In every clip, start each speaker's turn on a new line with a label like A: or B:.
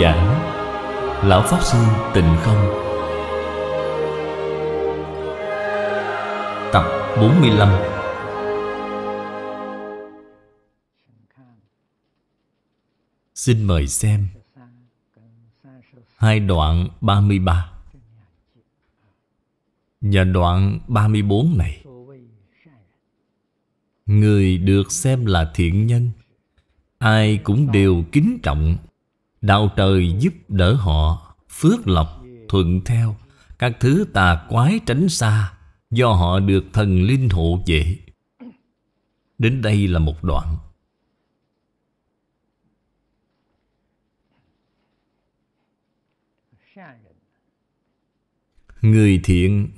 A: giảng Lão Pháp Sư Tịnh Không Tập 45 Xin mời xem Hai đoạn 33 Nhờ đoạn 34 này Người được xem là thiện nhân Ai cũng đều kính trọng Đạo trời giúp đỡ họ Phước lộc thuận theo Các thứ tà quái tránh xa Do họ được thần linh hộ vệ Đến đây là một đoạn Người thiện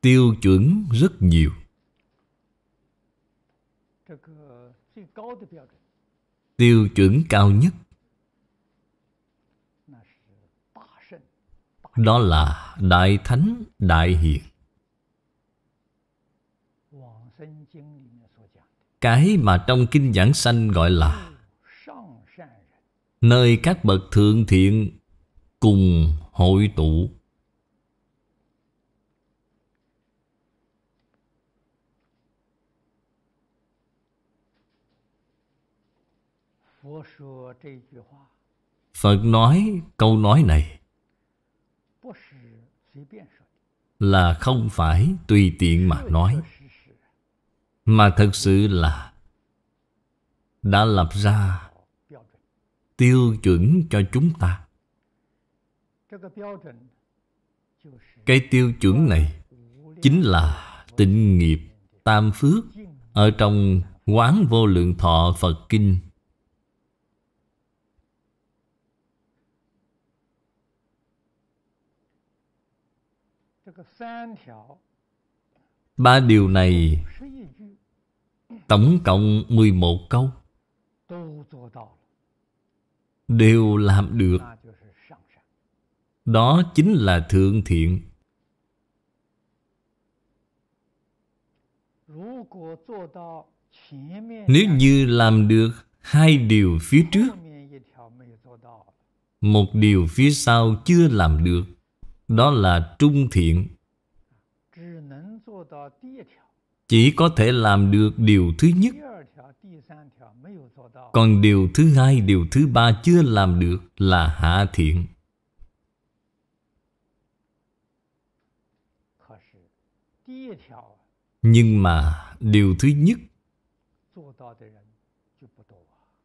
A: Tiêu chuẩn rất nhiều tiêu chuẩn cao nhất đó là đại thánh đại hiền cái mà trong kinh giảng sanh gọi là nơi các bậc thượng thiện cùng hội tụ Phật nói câu nói này là không phải tùy tiện mà nói mà thật sự là đã lập ra tiêu chuẩn cho chúng ta cái tiêu chuẩn này chính là tịnh nghiệp tam phước ở trong quán vô lượng thọ phật kinh Ba điều này Tổng cộng 11 câu Đều làm được Đó chính là thượng thiện Nếu như làm được hai điều phía trước Một điều phía sau chưa làm được Đó là trung thiện chỉ có thể làm được điều thứ nhất còn điều thứ hai điều thứ ba chưa làm được là hạ thiện nhưng mà điều thứ nhất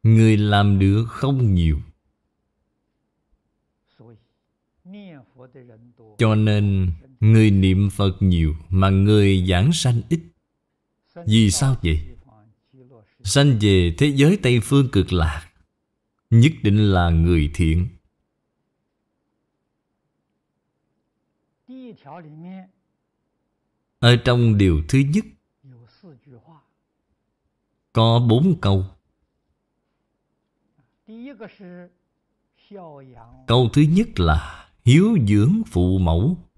A: người làm được không nhiều cho nên Người niệm Phật nhiều mà người giảng sanh ít Vì sao vậy? Sanh về thế giới Tây Phương cực lạc Nhất định là người thiện Ở trong điều thứ nhất Có bốn câu Câu thứ nhất là Hiếu dưỡng phụ mẫu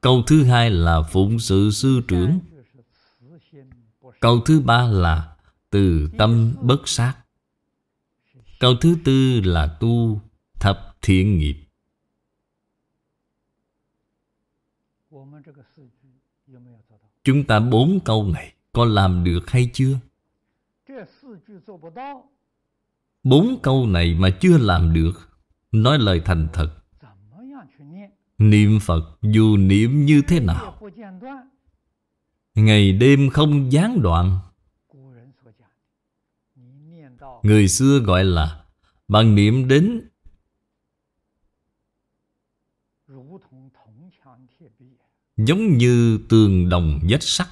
A: Câu thứ hai là phụng sự sư trưởng Câu thứ ba là từ tâm bất sát Câu thứ tư là tu thập thiện nghiệp Chúng ta bốn câu này có làm được hay chưa? Bốn câu này mà chưa làm được Nói lời thành thật Niệm Phật dù niệm như thế nào Ngày đêm không gián đoạn Người xưa gọi là Bạn niệm đến Giống như tường đồng vết sắt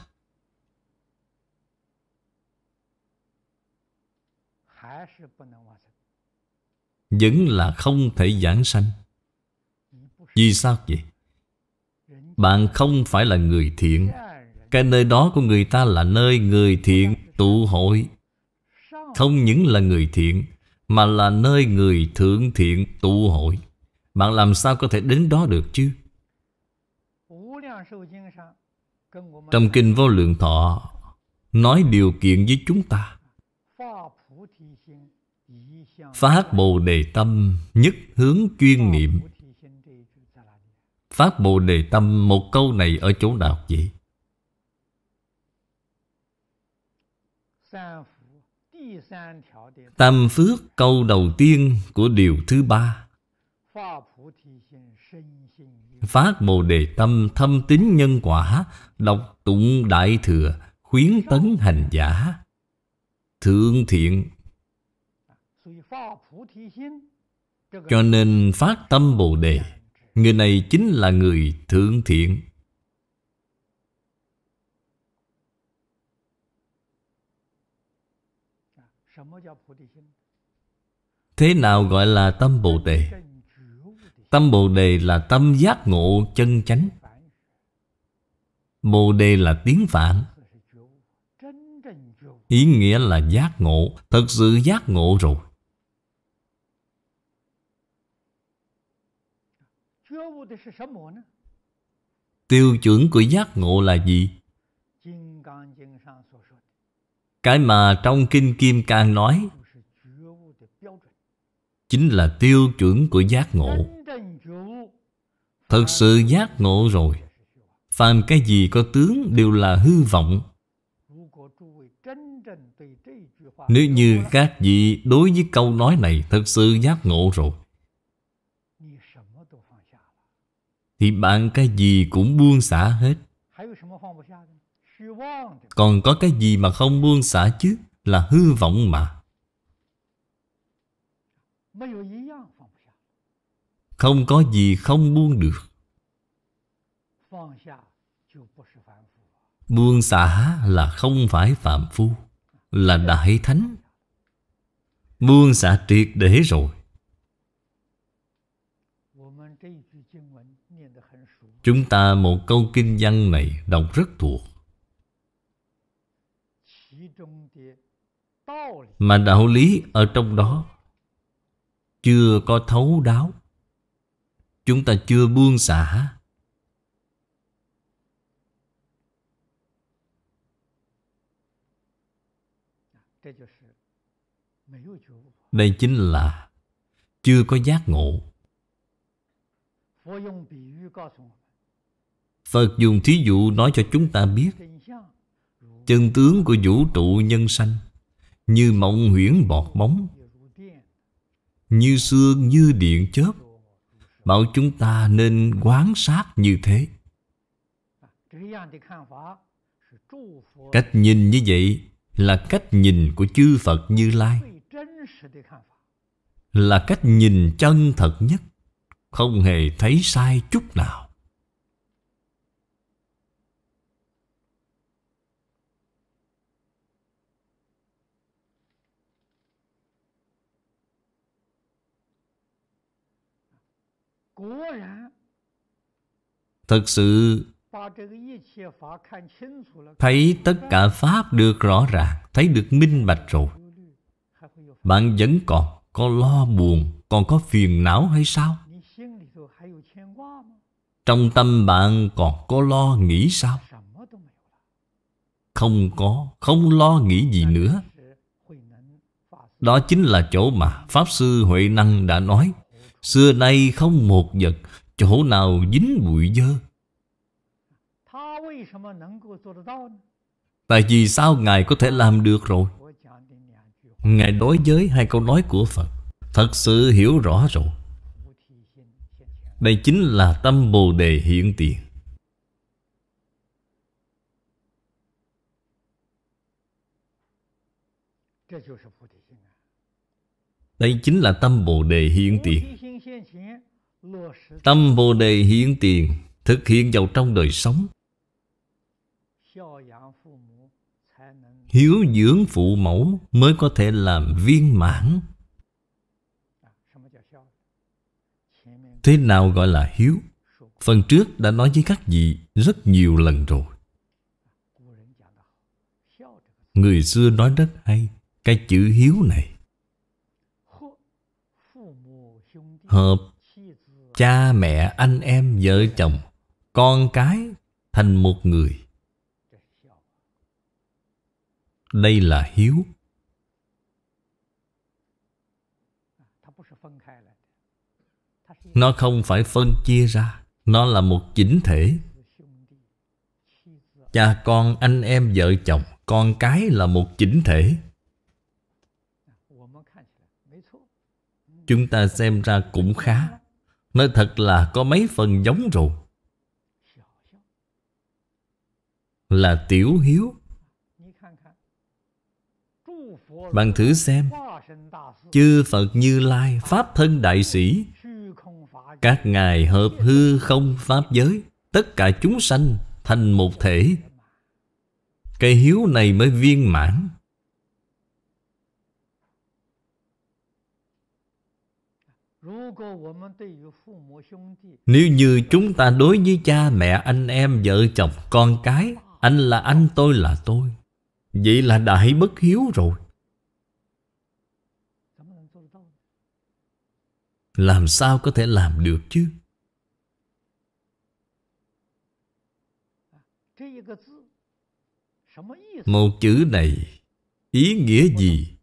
A: Vẫn là không thể giảng sanh vì sao vậy? Bạn không phải là người thiện Cái nơi đó của người ta là nơi người thiện tụ hội Không những là người thiện Mà là nơi người thượng thiện tụ hội Bạn làm sao có thể đến đó được chứ? Trong Kinh Vô Lượng Thọ Nói điều kiện với chúng ta Phát Bồ Đề Tâm Nhất hướng chuyên niệm Pháp Bồ Đề Tâm một câu này ở chỗ nào vậy? Tam phước câu đầu tiên của điều thứ ba Phát Bồ Đề Tâm thâm tín nhân quả Đọc tụng Đại Thừa Khuyến tấn hành giả Thượng thiện Cho nên phát tâm Bồ Đề Người này chính là người thượng thiện Thế nào gọi là tâm Bồ Đề? Tâm Bồ Đề là tâm giác ngộ chân chánh Bồ Đề là tiếng Phạn Ý nghĩa là giác ngộ Thật sự giác ngộ rồi Tiêu chuẩn của giác ngộ là gì? Cái mà trong Kinh Kim Cang nói Chính là tiêu chuẩn của giác ngộ Thật sự giác ngộ rồi Phàm cái gì có tướng đều là hư vọng Nếu như các vị đối với câu nói này Thật sự giác ngộ rồi thì bạn cái gì cũng buông xả hết. Còn có cái gì mà không buông xả chứ là hư vọng mà. Không có gì không buông được. Buông xả là không phải phạm phu, là đại thánh. Buông xả triệt để rồi. Chúng ta một câu kinh văn này đọc rất thuộc Mà đạo lý ở trong đó Chưa có thấu đáo Chúng ta chưa buông xả Đây chính là Chưa có giác ngộ Phật dùng thí dụ nói cho chúng ta biết Chân tướng của vũ trụ nhân sanh Như mộng huyễn bọt bóng Như xương như điện chớp Bảo chúng ta nên quán sát như thế
B: Cách nhìn như vậy
A: Là cách nhìn của chư Phật Như Lai Là cách nhìn chân thật nhất Không hề thấy sai chút nào Thật sự Thấy tất cả Pháp được rõ ràng Thấy được minh bạch rồi Bạn vẫn còn có lo buồn Còn có phiền não hay sao Trong tâm bạn còn có lo nghĩ sao Không có Không lo nghĩ gì nữa Đó chính là chỗ mà Pháp Sư Huệ Năng đã nói Xưa nay không một vật Chỗ nào dính bụi dơ Tại vì sao Ngài có thể làm được rồi Ngài đối với hai câu nói của Phật Thật sự hiểu rõ rồi Đây chính là tâm Bồ Đề hiện tiền Đây chính là tâm Bồ Đề hiện tiền Tâm Bồ Đề hiến tiền Thực hiện vào trong đời sống Hiếu dưỡng phụ mẫu mới có thể làm viên mãn Thế nào gọi là hiếu? Phần trước đã nói với các vị rất nhiều lần rồi Người xưa nói rất hay Cái chữ hiếu này Hợp cha mẹ anh em vợ chồng con cái thành một người đây là hiếu nó không phải phân chia ra nó là một chỉnh thể cha con anh em vợ chồng con cái là một chỉnh thể chúng ta xem ra cũng khá Nói thật là có mấy phần giống rồi Là Tiểu Hiếu Bạn thử xem Chư Phật Như Lai Pháp Thân Đại Sĩ Các ngài hợp hư không Pháp giới Tất cả chúng sanh thành một thể Cái hiếu này mới viên mãn Nếu như chúng ta đối với cha mẹ, anh em, vợ chồng, con cái Anh là anh, tôi là tôi Vậy là đại bất hiếu rồi Làm sao có thể làm được chứ Một chữ này Ý nghĩa gì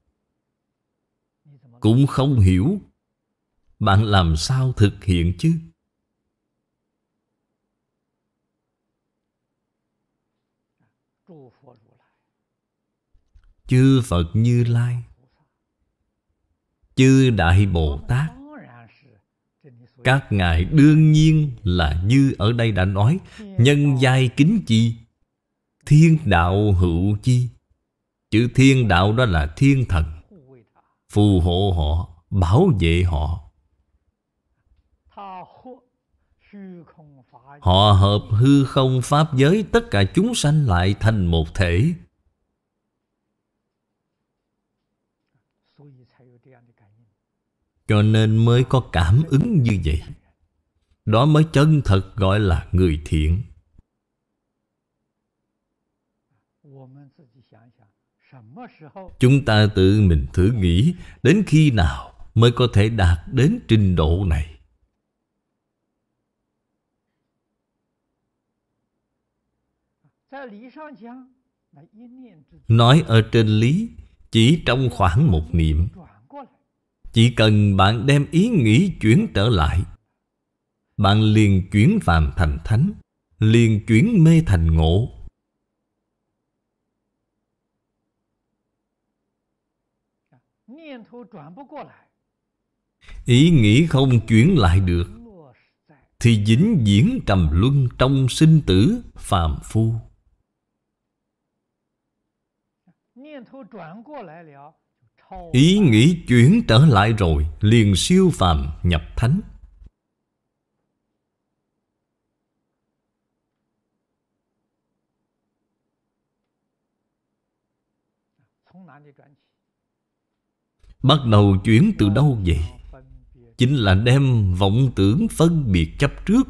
A: Cũng không hiểu bạn làm sao thực hiện chứ chư phật như lai chư đại bồ tát các ngài đương nhiên là như ở đây đã nói nhân giai kính chi thiên đạo hữu chi chữ thiên đạo đó là thiên thần phù hộ họ bảo vệ họ Họ hợp hư không pháp giới tất cả chúng sanh lại thành một thể Cho nên mới có cảm ứng như vậy Đó mới chân thật gọi là người thiện Chúng ta tự mình thử nghĩ Đến khi nào mới có thể đạt đến trình độ này nói ở trên lý chỉ trong khoảng một niệm chỉ cần bạn đem ý nghĩ chuyển trở lại bạn liền chuyển phàm thành thánh liền chuyển mê thành ngộ ý nghĩ không chuyển lại được thì dính diễn trầm luân trong sinh tử phàm phu ý nghĩ chuyển trở lại rồi liền siêu phàm nhập thánh bắt đầu chuyển từ đâu vậy chính là đem vọng tưởng phân biệt chấp trước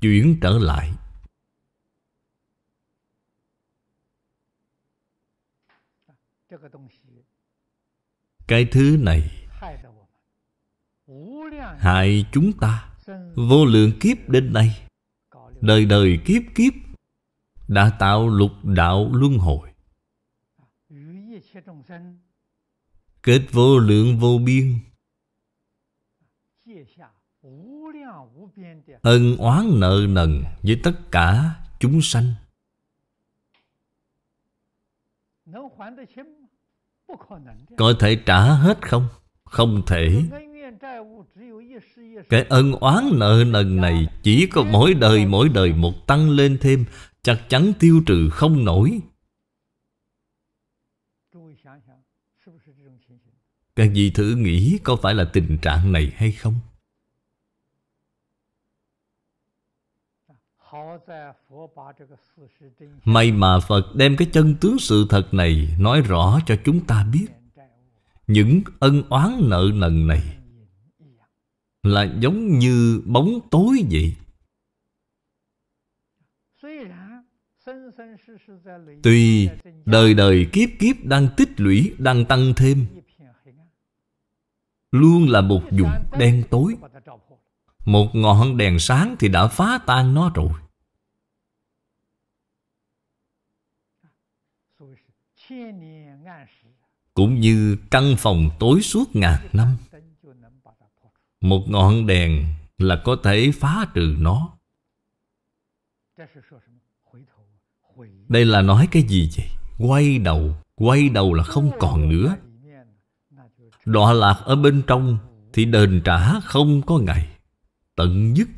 A: chuyển trở lại cái thứ này hại chúng ta vô lượng kiếp đến nay đời đời kiếp kiếp đã tạo lục đạo luân hồi kết vô lượng vô biên ân oán nợ nần với tất cả chúng sanh có thể trả hết không? Không thể Cái ân oán nợ nần này Chỉ có mỗi đời mỗi đời một tăng lên thêm Chắc chắn tiêu trừ không nổi Các vị thử nghĩ có phải là tình trạng này hay không? May mà Phật đem cái chân tướng sự thật này nói rõ cho chúng ta biết. Những ân oán nợ nần này là giống như bóng tối vậy. Tuy đời đời kiếp kiếp đang tích lũy, đang tăng thêm Luôn là một vùng đen tối Một ngọn đèn sáng thì đã phá tan nó rồi Cũng như căn phòng tối suốt ngàn năm Một ngọn đèn là có thể phá trừ nó Đây là nói cái gì vậy? Quay đầu Quay đầu là không còn nữa Đọa lạc ở bên trong Thì đền trả không có ngày Tận dứt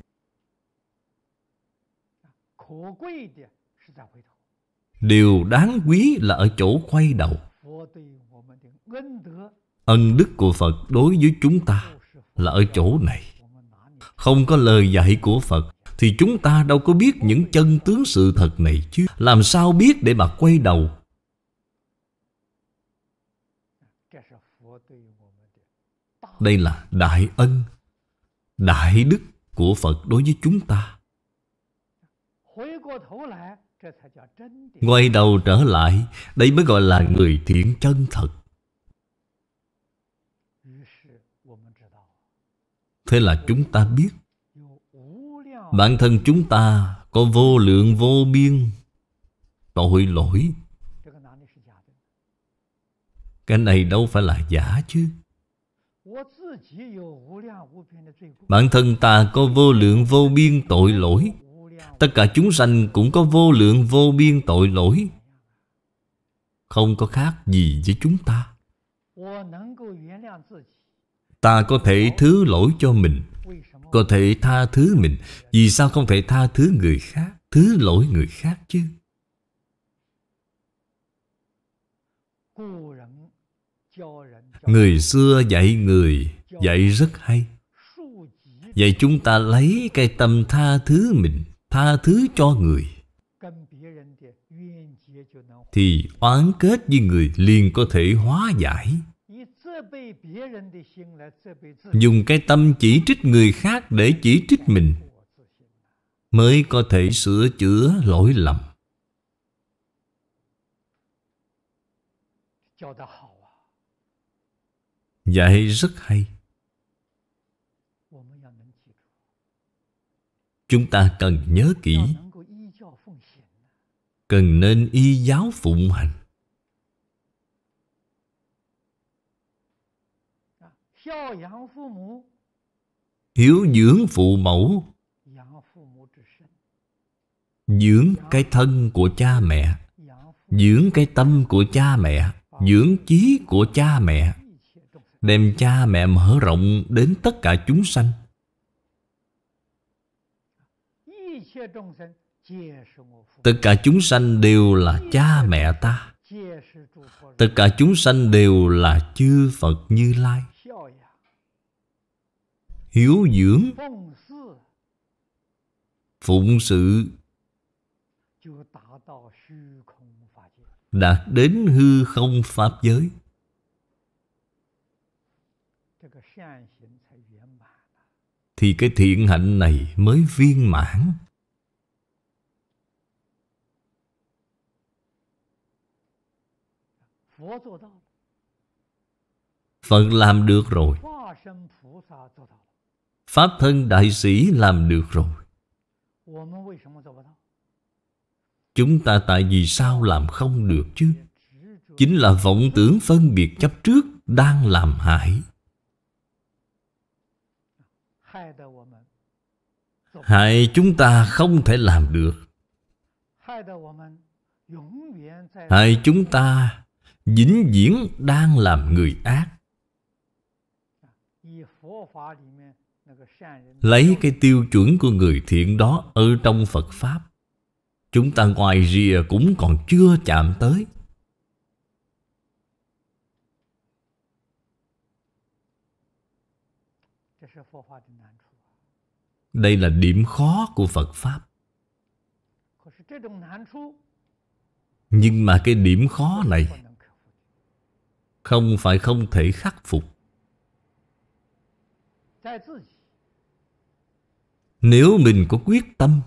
A: Điều đáng quý là ở chỗ quay đầu Ân đức của Phật đối với chúng ta là ở chỗ này Không có lời dạy của Phật Thì chúng ta đâu có biết những chân tướng sự thật này chứ Làm sao biết để mà quay đầu Đây là đại ân Đại đức của Phật đối với chúng ta Quay đầu trở lại Đây mới gọi là người thiện chân thật thế là chúng ta biết Bản thân chúng ta có vô lượng vô biên Tội lỗi Cái này đâu phải là giả chứ Bản thân ta có vô lượng vô biên tội lỗi Tất cả chúng sanh cũng có vô lượng vô biên tội lỗi Không có khác gì với chúng ta Ta có thể thứ lỗi cho mình Có thể tha thứ mình Vì sao không thể tha thứ người khác Thứ lỗi người khác chứ Người xưa dạy người Dạy rất hay Vậy chúng ta lấy cái tâm tha thứ mình Tha thứ cho người Thì oán kết với người liền có thể hóa giải dùng cái tâm chỉ trích người khác để chỉ trích mình mới có thể sửa chữa lỗi lầm dạy rất hay chúng ta cần nhớ kỹ cần nên y giáo phụng hành hiếu dưỡng phụ mẫu dưỡng cái thân của cha mẹ dưỡng cái tâm của cha mẹ dưỡng chí của cha mẹ đem cha mẹ mở rộng đến tất cả chúng sanh tất cả chúng sanh đều là cha mẹ ta tất cả chúng sanh đều là chư phật như lai hiếu dưỡng phụng sự đạt đến hư không pháp giới thì cái thiện hạnh này mới viên mãn phật làm được rồi Pháp thân đại sĩ làm được rồi. Chúng ta tại vì sao làm không được chứ? Chính là vọng tưởng phân biệt chấp trước đang làm hại. Hại chúng ta không thể làm được. Hại chúng ta vĩnh viễn đang làm người ác. lấy cái tiêu chuẩn của người thiện đó ở trong Phật Pháp. Chúng ta ngoài rìa cũng còn chưa chạm tới. Đây là điểm khó của Phật Pháp. Nhưng mà cái điểm khó này không phải không thể khắc phục. Nếu mình có quyết tâm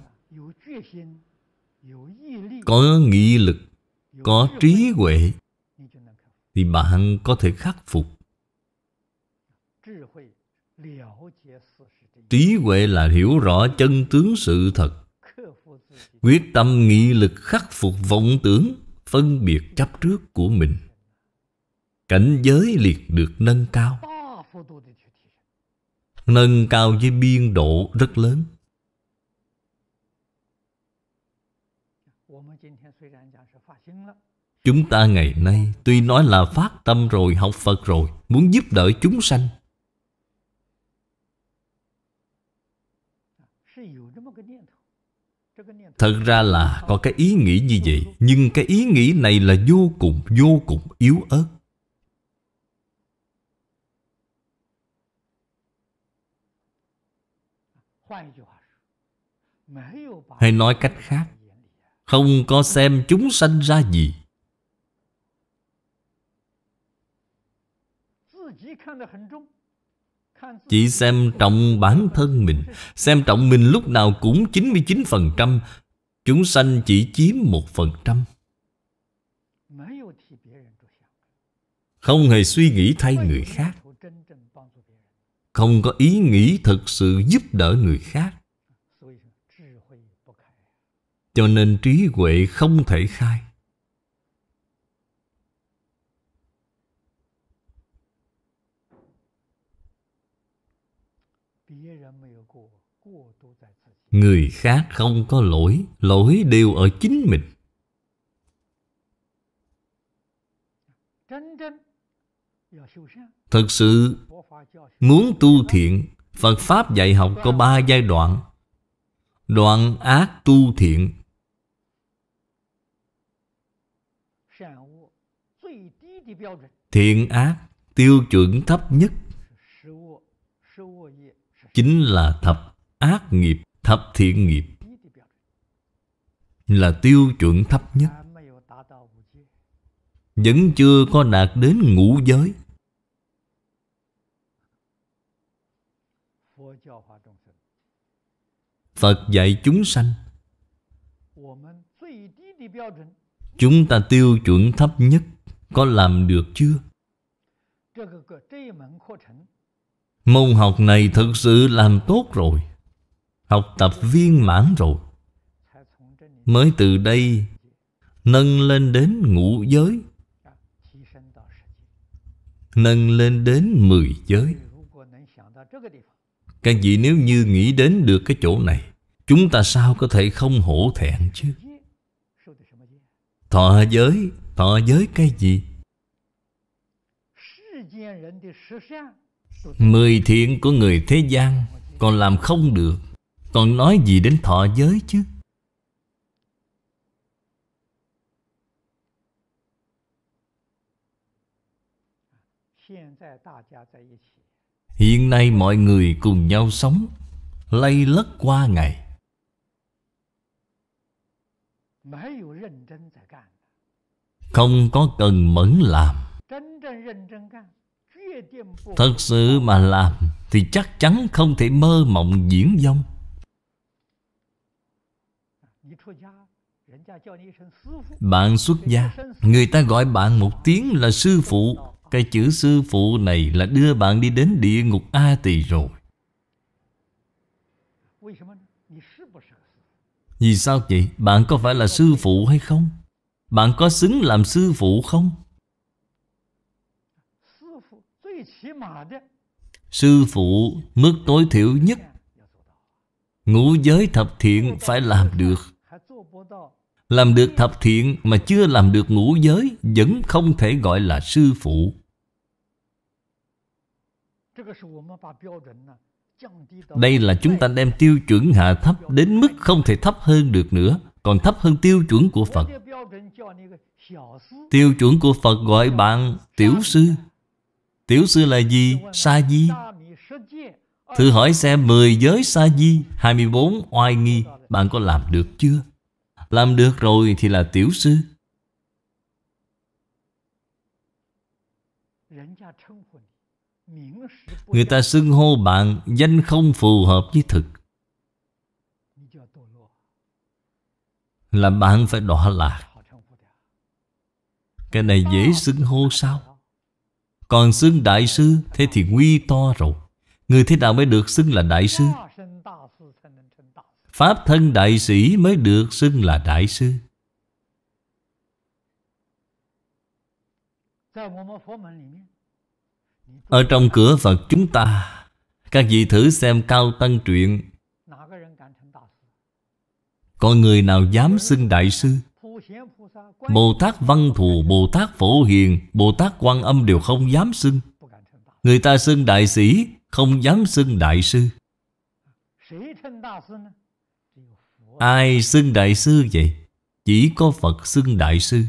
A: Có nghị lực Có trí huệ Thì bạn có thể khắc phục Trí huệ là hiểu rõ chân tướng sự thật Quyết tâm nghị lực khắc phục vọng tưởng Phân biệt chấp trước của mình Cảnh giới liệt được nâng cao nâng cao với biên độ rất lớn. Chúng ta ngày nay tuy nói là phát tâm rồi, học Phật rồi, muốn giúp đỡ chúng sanh. Thật ra là có cái ý nghĩ như vậy, nhưng cái ý nghĩ này là vô cùng, vô cùng yếu ớt. hay nói cách khác không có xem chúng sanh ra gì chỉ xem trọng bản thân mình xem trọng mình lúc nào cũng 99% chúng sanh chỉ chiếm một phần trăm không hề suy nghĩ thay người khác không có ý nghĩ thực sự giúp đỡ người khác. Cho nên trí huệ không thể khai. Người khác không có lỗi, lỗi đều ở chính mình. Thật sự Muốn tu thiện Phật Pháp dạy học có ba giai đoạn Đoạn ác tu thiện Thiện ác tiêu chuẩn thấp nhất Chính là thập ác nghiệp, thập thiện nghiệp Là tiêu chuẩn thấp nhất Vẫn chưa có đạt đến ngũ giới Phật dạy chúng sanh Chúng ta tiêu chuẩn thấp nhất Có làm được chưa? Môn học này thực sự làm tốt rồi Học tập viên mãn rồi Mới từ đây Nâng lên đến ngũ giới Nâng lên đến mười giới Các vị nếu như nghĩ đến được cái chỗ này Chúng ta sao có thể không hổ thẹn chứ Thọ giới Thọ giới cái gì Mười thiện của người thế gian Còn làm không được Còn nói gì đến thọ giới chứ Hiện nay mọi người cùng nhau sống Lây lất qua ngày không có cần mẫn làm Thật sự mà làm Thì chắc chắn không thể mơ mộng diễn dông Bạn xuất gia Người ta gọi bạn một tiếng là sư phụ Cái chữ sư phụ này là đưa bạn đi đến địa ngục A Tỳ rồi Vì sao vậy? Bạn có phải là sư phụ hay không? Bạn có xứng làm sư phụ không? Sư phụ mức tối thiểu nhất Ngũ giới thập thiện phải làm được Làm được thập thiện mà chưa làm được ngũ giới Vẫn không thể gọi là sư phụ đây là chúng ta đem tiêu chuẩn hạ thấp đến mức không thể thấp hơn được nữa Còn thấp hơn tiêu chuẩn của Phật Tiêu chuẩn của Phật gọi bạn tiểu sư Tiểu sư là gì? Sa di Thử hỏi xem 10 giới sa di 24 oai nghi Bạn có làm được chưa? Làm được rồi thì là tiểu sư Người ta xưng hô bạn Danh không phù hợp với thực Là bạn phải đọa lạc Cái này dễ xưng hô sao Còn xưng đại sư Thế thì nguy to rồi Người thế nào mới được xưng là đại sư Pháp thân đại sĩ mới được xưng là đại sư ở trong cửa Phật chúng ta Các vị thử xem Cao Tăng truyện Có người nào dám xưng Đại Sư Bồ Tát Văn Thù, Bồ Tát Phổ Hiền Bồ Tát Quan Âm đều không dám xưng Người ta xưng Đại Sĩ Không dám xưng Đại Sư Ai xưng Đại Sư vậy? Chỉ có Phật xưng Đại Sư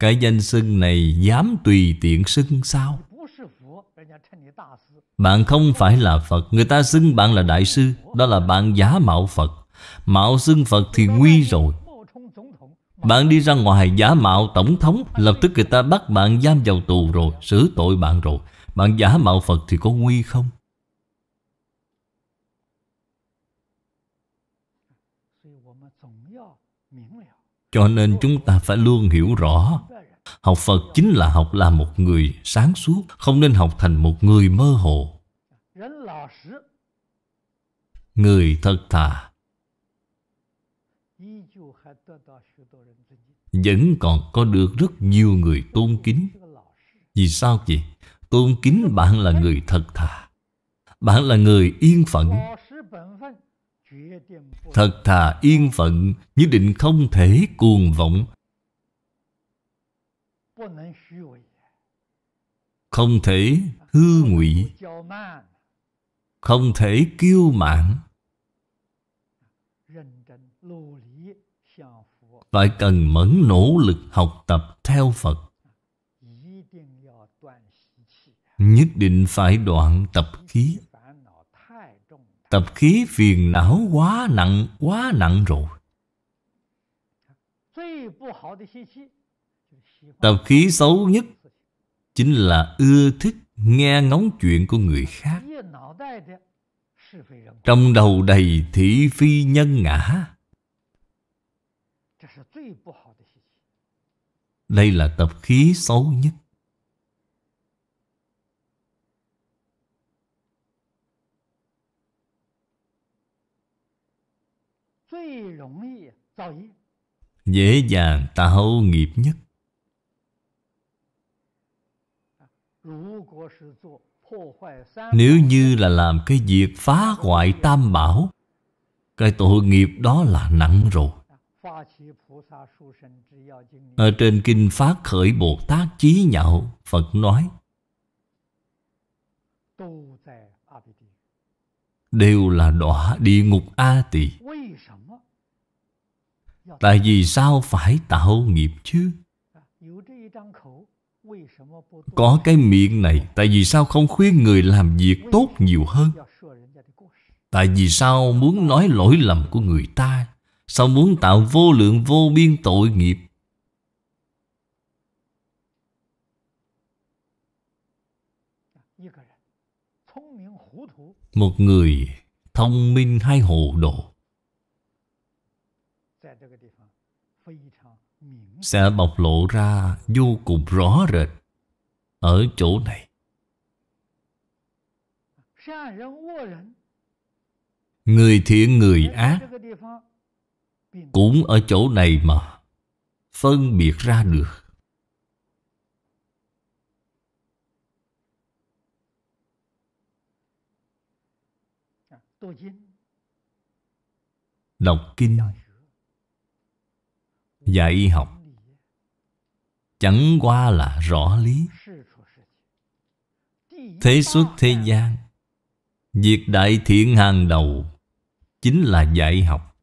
A: Cái danh xưng này dám tùy tiện xưng sao? Bạn không phải là Phật Người ta xưng bạn là Đại sư Đó là bạn giả mạo Phật Mạo xưng Phật thì nguy rồi Bạn đi ra ngoài giả mạo Tổng thống Lập tức người ta bắt bạn giam vào tù rồi xử tội bạn rồi Bạn giả mạo Phật thì có nguy không? Cho nên chúng ta phải luôn hiểu rõ Học Phật chính là học làm một người sáng suốt Không nên học thành một người mơ hồ Người thật thà Vẫn còn có được rất nhiều người tôn kính Vì sao vậy? Tôn kính bạn là người thật thà Bạn là người yên phận Thật thà yên phận Như định không thể cuồng vọng không thể hư ngụy không thể kiêu mạn phải cần mẫn nỗ lực học tập theo phật nhất định phải đoạn tập khí tập khí phiền não quá nặng quá nặng rồi Tập khí xấu nhất chính là ưa thích nghe ngóng chuyện của người khác. Trong đầu đầy thị phi nhân ngã. Đây là tập khí xấu nhất. Dễ dàng tạo nghiệp nhất. Nếu như là làm cái việc phá hoại tam bảo Cái tội nghiệp đó là nặng rồi Ở trên Kinh Phát Khởi Bồ Tát Chí Nhạo Phật nói Đều là đọa địa ngục A Tỳ Tại vì sao phải tạo nghiệp chứ? Có cái miệng này Tại vì sao không khuyên người làm việc tốt nhiều hơn Tại vì sao muốn nói lỗi lầm của người ta Sao muốn tạo vô lượng vô biên tội nghiệp Một người thông minh hay hồ đồ sẽ bộc lộ ra vô cùng rõ rệt ở chỗ này. Người thiện người ác cũng ở chỗ này mà phân biệt ra được. Đọc kinh Dạy học chẳng qua là rõ lý thế xuất thế gian việc đại thiện hàng đầu chính là dạy học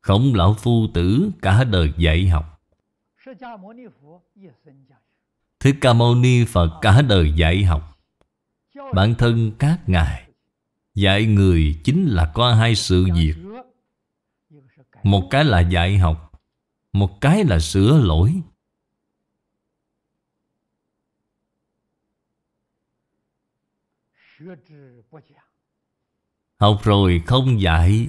A: khổng lão phu tử cả đời dạy học Thích Ca Mâu Ni Phật cả đời dạy học Bản thân các ngài Dạy người chính là có hai sự việc một cái là dạy học Một cái là sửa lỗi Học rồi không dạy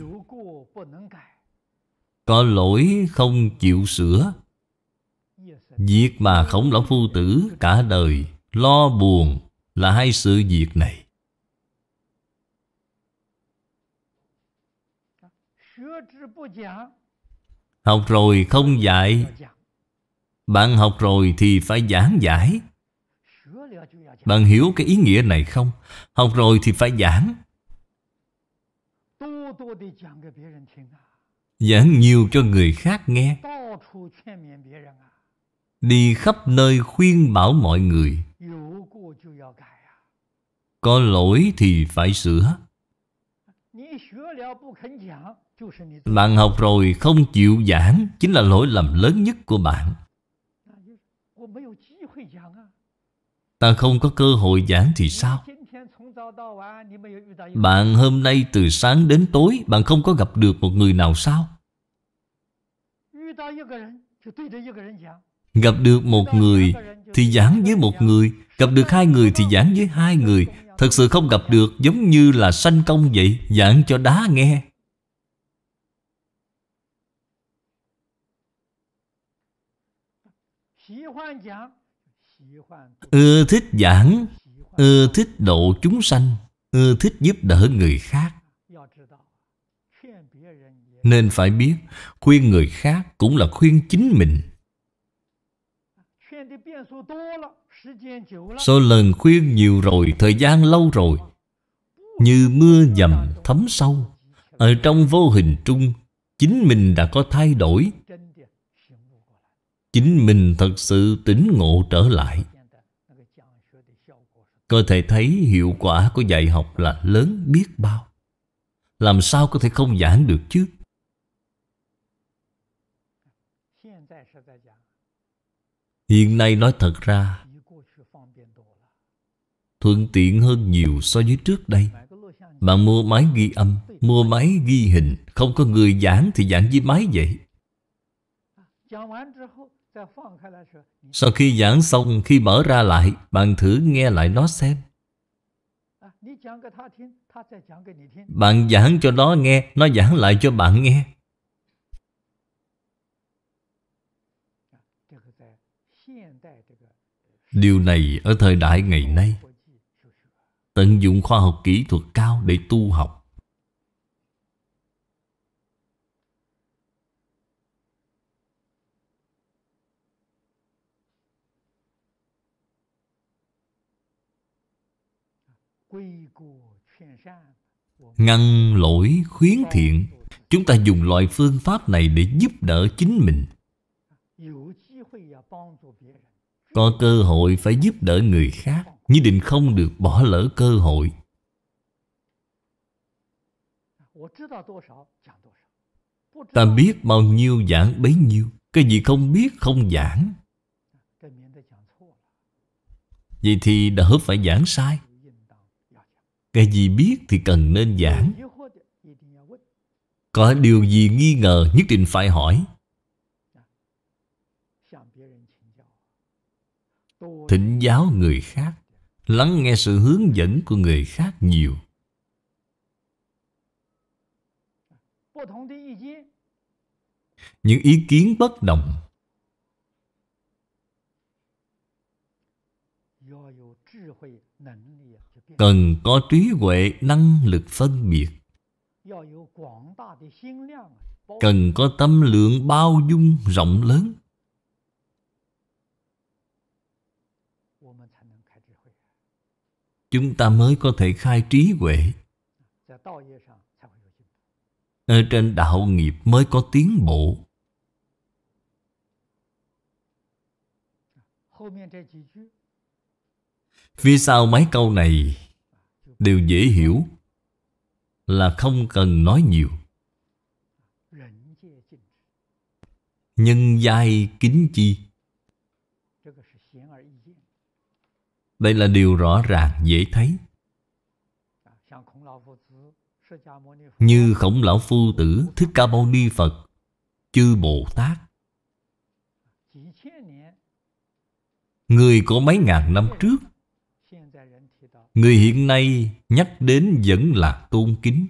A: Có lỗi không chịu sửa Việc mà khổng lão phu tử cả đời Lo buồn là hai sự việc này Học rồi không dạy Bạn học rồi thì phải giảng giải Bạn hiểu cái ý nghĩa này không? Học rồi thì phải giảng à. Giảng nhiều cho người khác nghe à. Đi khắp nơi khuyên bảo mọi người à. Có lỗi thì phải sửa bạn học rồi không chịu giảng Chính là lỗi lầm lớn nhất của bạn Ta không có cơ hội giảng thì sao Bạn hôm nay từ sáng đến tối Bạn không có gặp được một người nào sao Gặp được một người thì giảng với một người Gặp được hai người thì giảng với hai người Thật sự không gặp được giống như là sanh công vậy Giảng cho đá nghe ưa thích giảng ưa thích độ chúng sanh ưa thích giúp đỡ người khác nên phải biết khuyên người khác cũng là khuyên chính mình Số lần khuyên nhiều rồi Thời gian lâu rồi Như mưa dầm thấm sâu Ở trong vô hình trung Chính mình đã có thay đổi chính mình thật sự tỉnh ngộ trở lại có thể thấy hiệu quả của dạy học là lớn biết bao làm sao có thể không giảng được chứ hiện nay nói thật ra thuận tiện hơn nhiều so với trước đây bạn mua máy ghi âm mua máy ghi hình không có người giảng thì giảng với máy vậy sau khi giảng xong, khi mở ra lại, bạn thử nghe lại nó xem. Bạn giảng cho nó nghe, nó giảng lại cho bạn nghe. Điều này ở thời đại ngày nay Tận dụng khoa học kỹ thuật cao để tu học ngăn lỗi khuyến thiện Chúng ta dùng loại phương pháp này để giúp đỡ chính mình Có cơ hội phải giúp đỡ người khác Nhất định không được bỏ lỡ cơ hội Ta biết bao nhiêu giảng bấy nhiêu Cái gì không biết không giảng Vậy thì đã đỡ phải giảng sai cái gì biết thì cần nên giảng Có điều gì nghi ngờ nhất định phải hỏi Thỉnh giáo người khác Lắng nghe sự hướng dẫn của người khác nhiều Những ý kiến bất đồng cần có trí huệ năng lực phân biệt cần có tâm lượng bao dung rộng lớn chúng ta mới có thể khai trí huệ ở trên đạo nghiệp mới có tiến bộ phía sau mấy câu này đều dễ hiểu là không cần nói nhiều. Nhân giai kính chi Đây là điều rõ ràng dễ thấy. Như khổng lão phu tử, Thích Ca Mâu Ni Phật, chư Bồ Tát. Người của mấy ngàn năm trước Người hiện nay nhắc đến vẫn là tôn kính.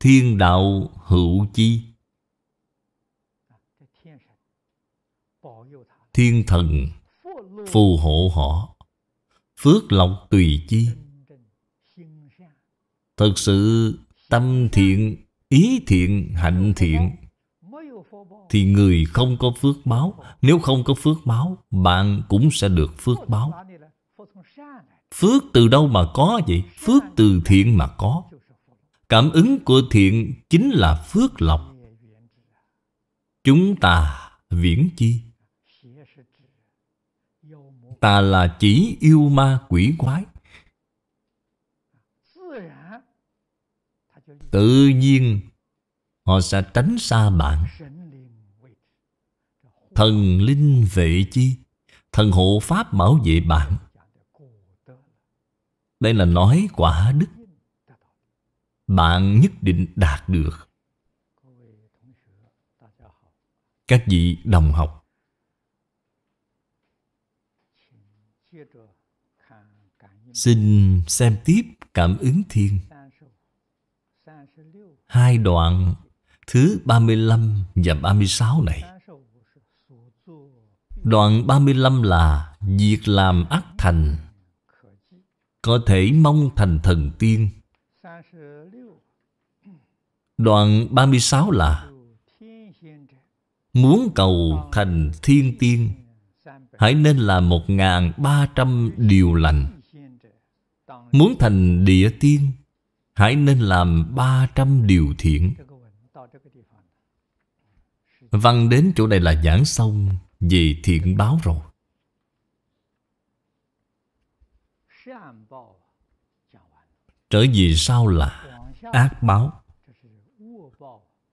A: Thiên đạo hữu chi. Thiên thần phù hộ họ. Phước lộc tùy chi. Thật sự tâm thiện, ý thiện, hạnh thiện thì người không có phước báo Nếu không có phước báo Bạn cũng sẽ được phước báo Phước từ đâu mà có vậy? Phước từ thiện mà có Cảm ứng của thiện chính là phước lộc Chúng ta viễn chi Ta là chỉ yêu ma quỷ quái Tự nhiên Họ sẽ tránh xa bạn thần linh vệ chi thần hộ pháp bảo vệ bạn đây là nói quả đức bạn nhất định đạt được các vị đồng học xin xem tiếp cảm ứng thiên hai đoạn thứ 35 và 36 này Đoạn 35 là Việc làm ác thành Có thể mong thành thần tiên Đoạn 36 là Muốn cầu thành thiên tiên Hãy nên là ba trăm điều lành Muốn thành địa tiên Hãy nên làm ba trăm điều thiện Văn đến chỗ này là giảng xong về thiện báo rồi. Trở về sau là ác báo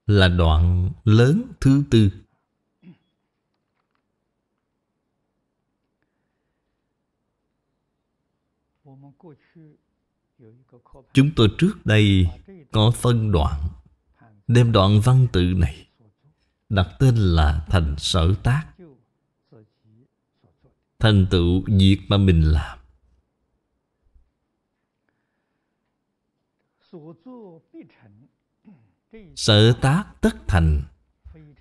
A: là đoạn lớn thứ tư. Chúng tôi trước đây có phân đoạn Đem đoạn văn tự này Đặt tên là thành sở tác thành tựu việc mà mình làm sở tác tất thành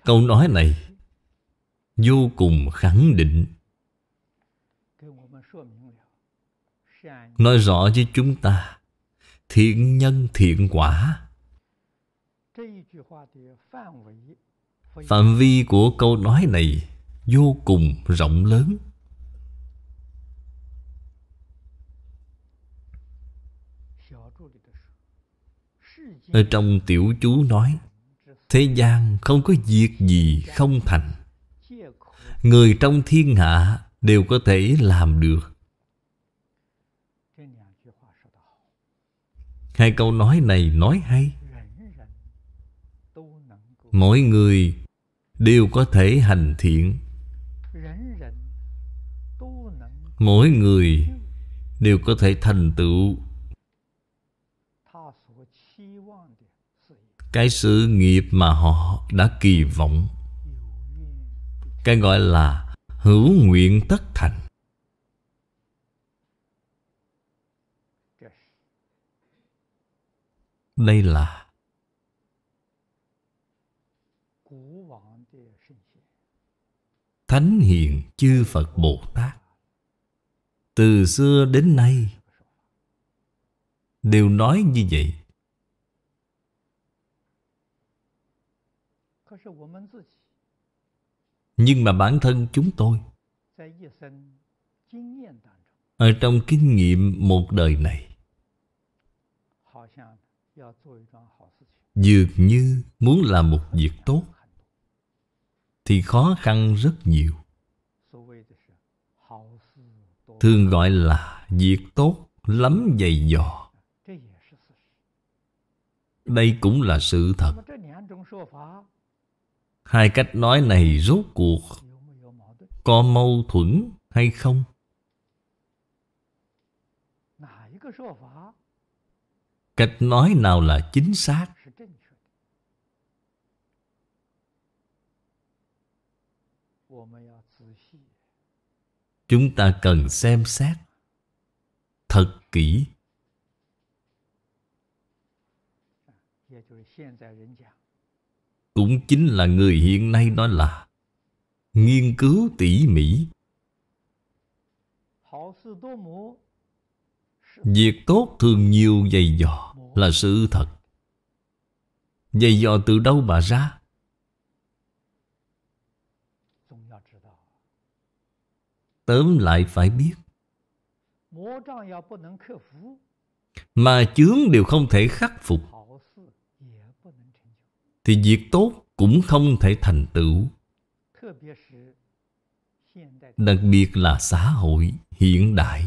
A: câu nói này vô cùng khẳng định nói rõ với chúng ta thiện nhân thiện quả phạm vi của câu nói này vô cùng rộng lớn Ở trong tiểu chú nói Thế gian không có việc gì không thành Người trong thiên hạ đều có thể làm được Hai câu nói này nói hay Mỗi người đều có thể hành thiện Mỗi người đều có thể thành tựu cái sự nghiệp mà họ đã kỳ vọng cái gọi là hữu nguyện tất thành đây là thánh hiền chư phật bồ tát từ xưa đến nay đều nói như vậy nhưng mà bản thân chúng tôi ở trong kinh nghiệm một đời này dường như muốn làm một việc tốt thì khó khăn rất nhiều thường gọi là việc tốt lắm dày dò đây cũng là sự thật Hai cách nói này rốt cuộc có mâu thuẫn hay không? Cách nói nào là chính xác? Chúng ta cần xem xét thật kỹ cũng chính là người hiện nay đó là nghiên cứu tỉ mỉ. Việc tốt thường nhiều dày dò là sự thật. Dày dò từ đâu mà ra? Tóm lại phải biết. Mà chướng đều không thể khắc phục thì việc tốt cũng không thể thành tựu. Đặc biệt là xã hội hiện đại.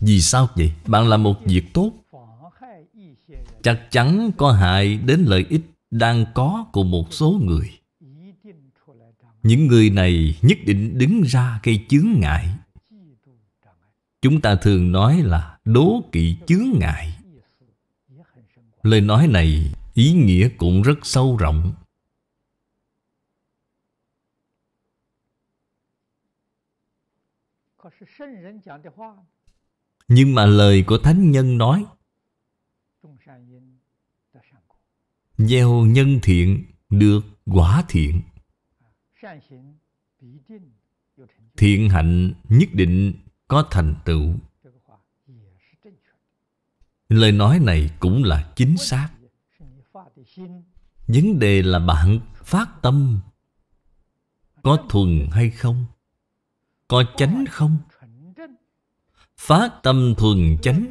A: Vì sao vậy? Bạn làm một việc tốt Chắc chắn có hại đến lợi ích đang có của một số người Những người này nhất định đứng ra gây chướng ngại Chúng ta thường nói là đố kỵ chướng ngại Lời nói này ý nghĩa cũng rất sâu rộng. Nhưng mà lời của Thánh Nhân nói Gieo nhân thiện được quả thiện Thiện hạnh nhất định có thành tựu Lời nói này cũng là chính xác Vấn đề là bạn phát tâm Có thuần hay không? Có chánh không? Phát tâm thuần chánh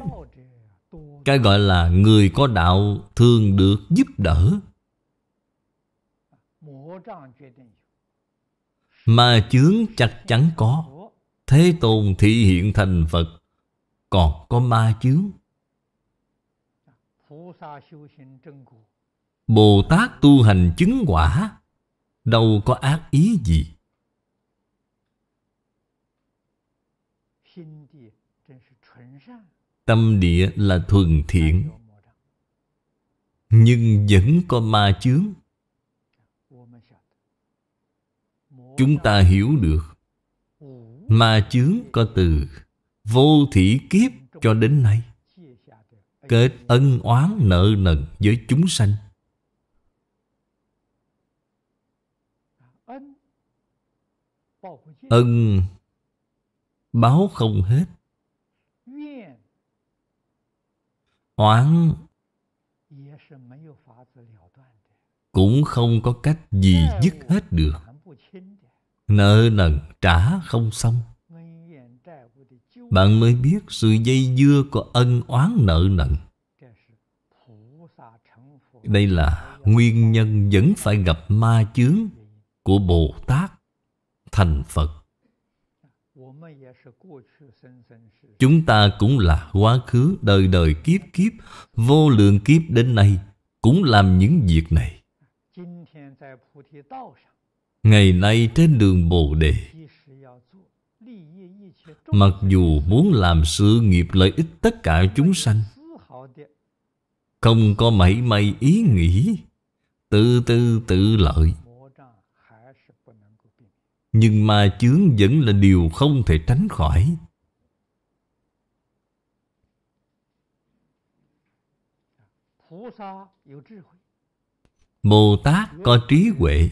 A: Cái gọi là người có đạo thường được giúp đỡ Mà chướng chắc chắn có Thế Tôn thị hiện thành Phật Còn có ma chướng Bồ Tát tu hành chứng quả Đâu có ác ý gì Tâm địa là thuần thiện Nhưng vẫn có ma chướng Chúng ta hiểu được Ma chướng có từ Vô thị kiếp cho đến nay kết ân oán nợ nần với chúng sanh ân báo không hết oán cũng không có cách gì dứt hết được nợ nần trả không xong bạn mới biết sự dây dưa của ân oán nợ nần Đây là nguyên nhân vẫn phải gặp ma chướng của Bồ Tát thành Phật Chúng ta cũng là quá khứ đời đời kiếp kiếp Vô lượng kiếp đến nay cũng làm những việc này Ngày nay trên đường Bồ Đề Mặc dù muốn làm sự nghiệp lợi ích tất cả chúng sanh Không có mảy may ý nghĩ Tự tư tự lợi Nhưng ma chướng vẫn là điều không thể tránh khỏi Bồ Tát có trí huệ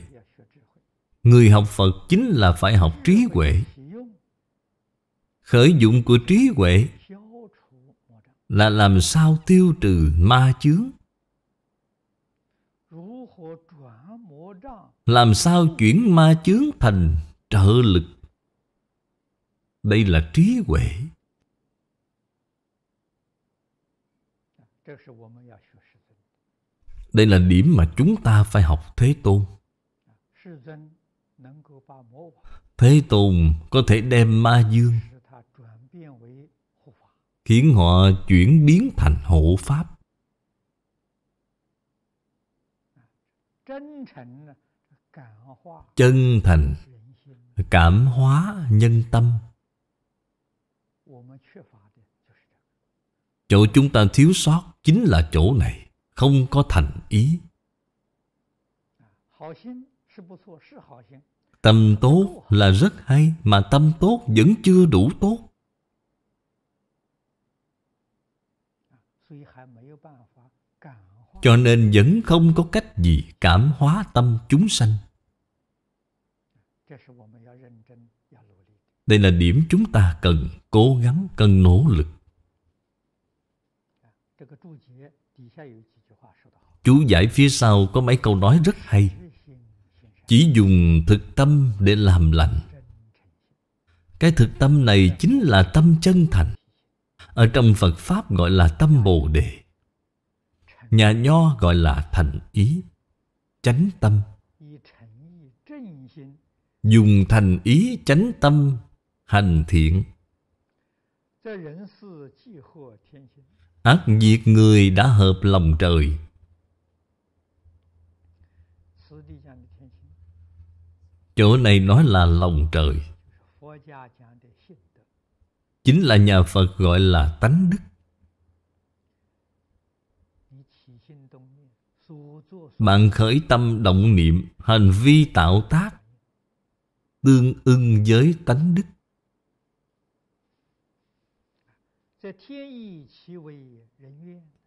A: Người học Phật chính là phải học trí huệ Khởi dụng của trí huệ Là làm sao tiêu trừ ma chướng Làm sao chuyển ma chướng thành trợ lực Đây là trí huệ Đây là điểm mà chúng ta phải học Thế Tôn Thế Tôn có thể đem ma dương khiến họ chuyển biến thành hộ pháp chân thành cảm hóa nhân tâm chỗ chúng ta thiếu sót chính là chỗ này không có thành ý tâm tốt là rất hay mà tâm tốt vẫn chưa đủ tốt Cho nên vẫn không có cách gì cảm hóa tâm chúng sanh Đây là điểm chúng ta cần cố gắng, cần nỗ lực Chú giải phía sau có mấy câu nói rất hay Chỉ dùng thực tâm để làm lành Cái thực tâm này chính là tâm chân thành Ở trong Phật Pháp gọi là tâm Bồ Đề Nhà nho gọi là thành ý, chánh tâm. Dùng thành ý chánh tâm hành thiện. Ác diệt người đã hợp lòng trời. Chỗ này nói là lòng trời Chính là nhà Phật gọi là tánh đức bạn khởi tâm động niệm hành vi tạo tác tương ưng với tánh đức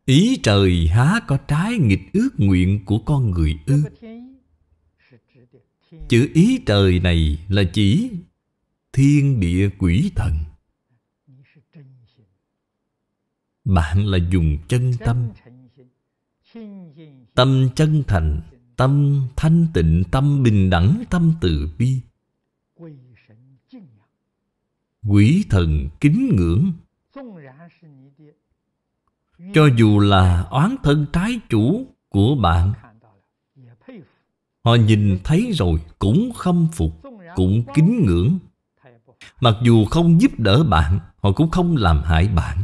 A: ý trời há có trái nghịch ước nguyện của con người ư chữ ý trời này là chỉ thiên địa quỷ thần bạn là dùng chân tâm tâm chân thành tâm thanh tịnh tâm bình đẳng tâm từ bi quỷ thần kính ngưỡng cho dù là oán thân trái chủ của bạn họ nhìn thấy rồi cũng khâm phục cũng kính ngưỡng mặc dù không giúp đỡ bạn họ cũng không làm hại bạn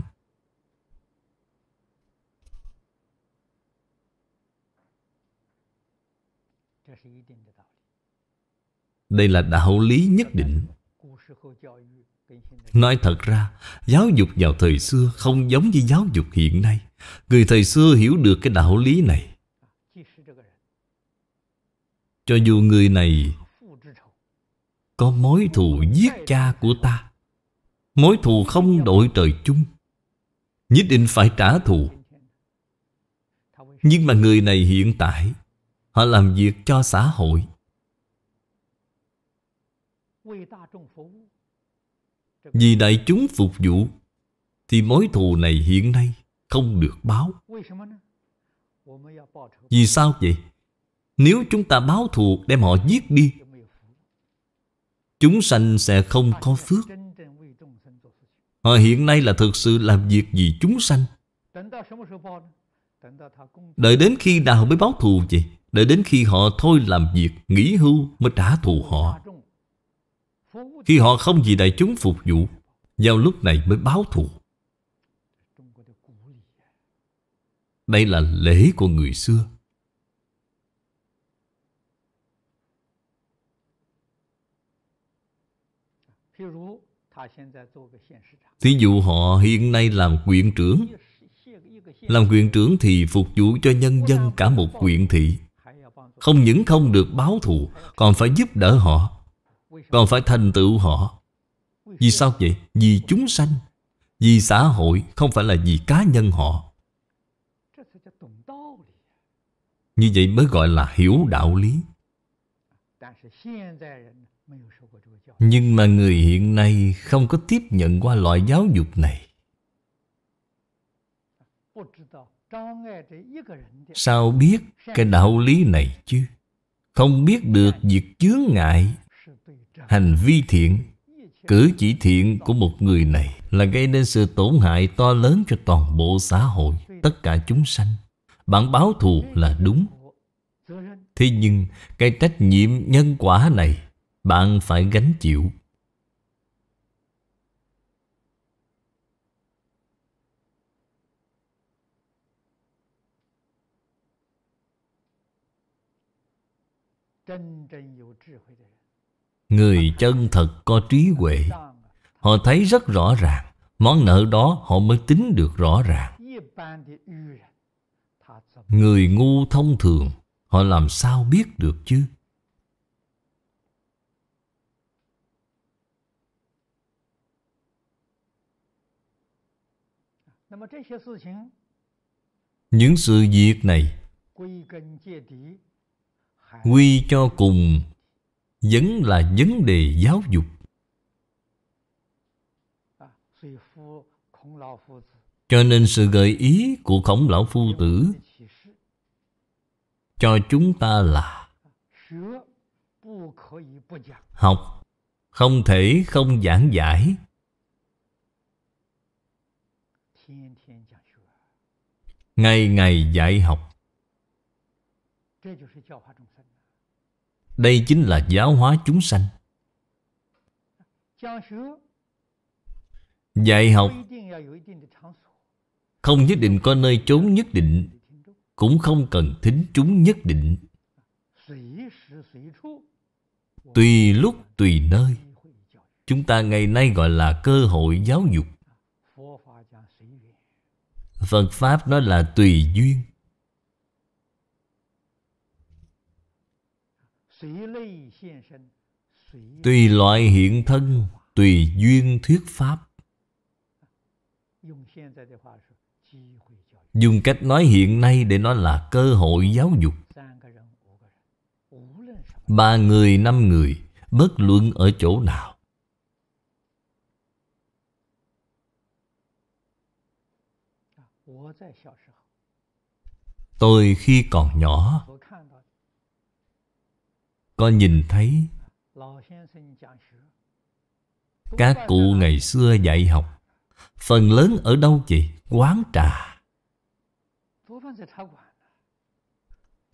A: Đây là đạo lý nhất định Nói thật ra, giáo dục vào thời xưa không giống như giáo dục hiện nay. Người thời xưa hiểu được cái đạo lý này. Cho dù người này có mối thù giết cha của ta, mối thù không đội trời chung, nhất định phải trả thù. Nhưng mà người này hiện tại, họ làm việc cho xã hội. Vì đại chúng phục vụ Thì mối thù này hiện nay không được báo Vì sao vậy? Nếu chúng ta báo thù đem họ giết đi Chúng sanh sẽ không có phước Họ hiện nay là thực sự làm việc vì chúng sanh Đợi đến khi nào mới báo thù vậy? Đợi đến khi họ thôi làm việc, nghỉ hưu mới trả thù họ khi họ không vì đại chúng phục vụ Vào lúc này mới báo thù Đây là lễ của người xưa
B: Thí dụ họ
A: hiện nay làm quyện trưởng Làm quyện trưởng thì phục vụ cho nhân dân cả một quyện thị Không những không được báo thù Còn phải giúp đỡ họ còn phải thành tựu họ Vì sao vậy? Vì chúng sanh Vì xã hội Không phải là vì cá nhân họ Như vậy mới gọi là hiểu đạo lý Nhưng mà người hiện nay Không có tiếp nhận qua loại giáo dục này Sao biết cái đạo lý này chứ Không biết được việc chướng ngại hành vi thiện cử chỉ thiện của một người này là gây nên sự tổn hại to lớn cho toàn bộ xã hội tất cả chúng sanh bạn báo thù là đúng thế nhưng cái trách nhiệm nhân quả này bạn phải gánh chịu Người chân thật có trí huệ Họ thấy rất rõ ràng Món nợ đó họ mới tính được rõ ràng Người ngu thông thường Họ làm sao biết được chứ Những sự việc này Quy cho cùng vẫn là vấn đề giáo dục. Cho nên sự gợi ý của khổng lão phu tử cho chúng ta là học không thể không giảng giải ngày ngày dạy học đây chính là giáo hóa chúng sanh Dạy học Không nhất định có nơi trốn nhất định Cũng không cần thính chúng nhất định Tùy lúc tùy nơi Chúng ta ngày nay gọi là cơ hội giáo dục Phật Pháp nó là tùy duyên tùy loại hiện thân tùy duyên thuyết pháp dùng cách nói hiện nay để nói là cơ hội giáo dục ba người năm người bất luận ở chỗ nào tôi khi còn nhỏ có nhìn thấy các cụ ngày xưa dạy học phần lớn ở đâu vậy quán trà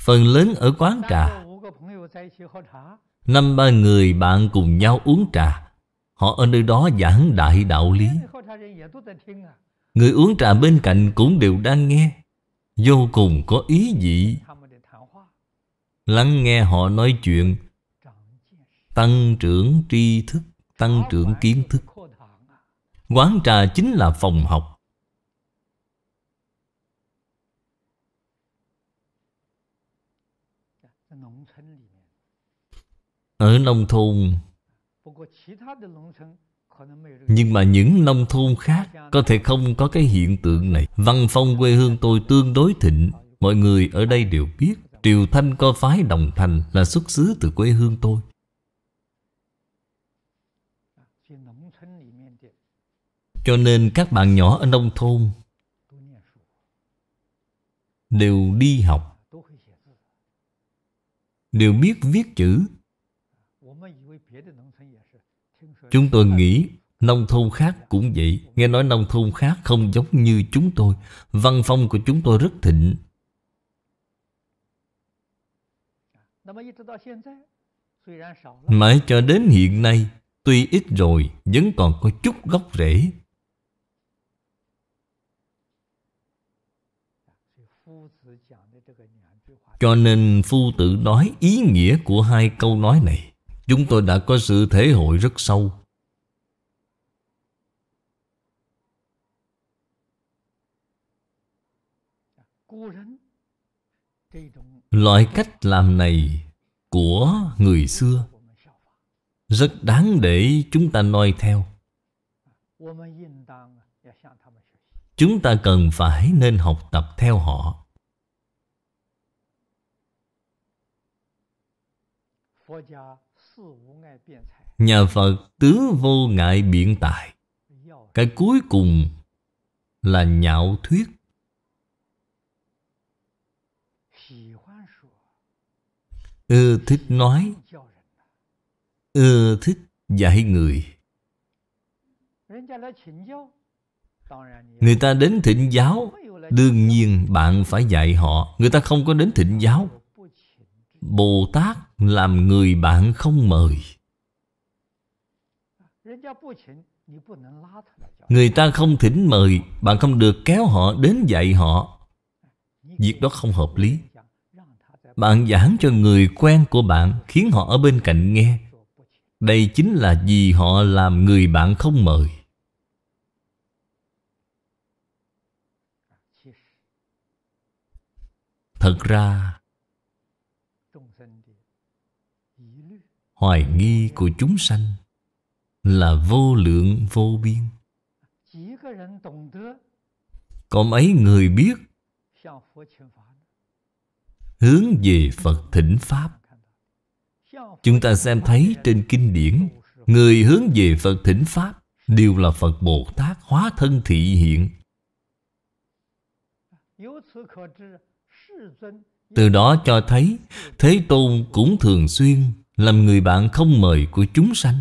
A: phần lớn ở quán trà năm ba người bạn cùng nhau uống trà họ ở nơi đó giảng đại đạo lý người uống trà bên cạnh cũng đều đang nghe vô cùng có ý vị lắng nghe họ nói chuyện tăng trưởng tri thức tăng trưởng kiến thức quán trà chính là phòng học ở nông thôn nhưng mà những nông thôn khác có thể không có cái hiện tượng này văn phong quê hương tôi tương đối thịnh mọi người ở đây đều biết Triều Thanh có phái Đồng Thành là xuất xứ từ quê hương tôi. Cho nên các bạn nhỏ ở nông thôn đều đi học, đều biết viết chữ. Chúng tôi nghĩ nông thôn khác cũng vậy. Nghe nói nông thôn khác không giống như chúng tôi. Văn phong của chúng tôi rất thịnh, Mãi cho đến hiện nay Tuy ít rồi Vẫn còn có chút gốc rễ Cho nên phu tử nói ý nghĩa của hai câu nói này Chúng tôi đã có sự thể hội rất sâu Loại cách làm này của người xưa rất đáng để chúng ta noi theo. Chúng ta cần phải nên học tập theo họ. Nhà Phật tứ vô ngại biện tài. Cái cuối cùng là nhạo thuyết. ưa thích nói ưa thích dạy người người ta đến thỉnh giáo đương nhiên bạn phải dạy họ người ta không có đến thỉnh giáo bồ tát làm người bạn không mời người ta không thỉnh mời bạn không được kéo họ đến dạy họ việc đó không hợp lý bạn giảng cho người quen của bạn khiến họ ở bên cạnh nghe. Đây chính là vì họ làm người bạn không mời. Thật ra, hoài nghi của chúng sanh là vô lượng vô biên. Có mấy người biết hướng về Phật thỉnh Pháp. Chúng ta xem thấy trên kinh điển, người hướng về Phật thỉnh Pháp đều là Phật Bồ Tát hóa thân thị hiện. Từ đó cho thấy Thế Tôn cũng thường xuyên làm người bạn không mời của chúng sanh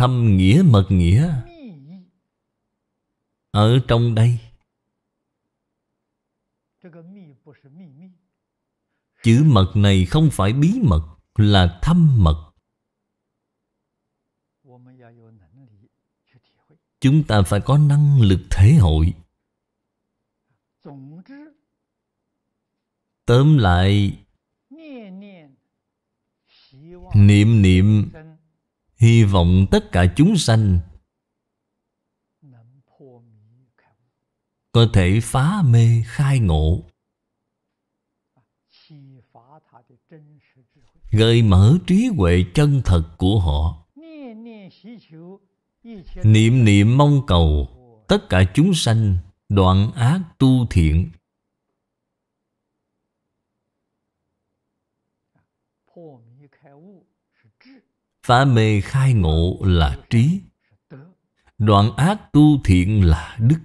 A: thâm nghĩa mật nghĩa ở trong đây chữ mật này không phải bí mật là thâm mật chúng ta phải có năng lực thể hội tóm lại
B: niệm niệm
A: Hy vọng tất cả chúng sanh Có thể phá mê khai ngộ Gợi mở trí huệ chân thật của họ Niệm niệm mong cầu Tất cả chúng sanh đoạn ác tu thiện Phá mê khai ngộ là trí Đoạn ác tu thiện là đức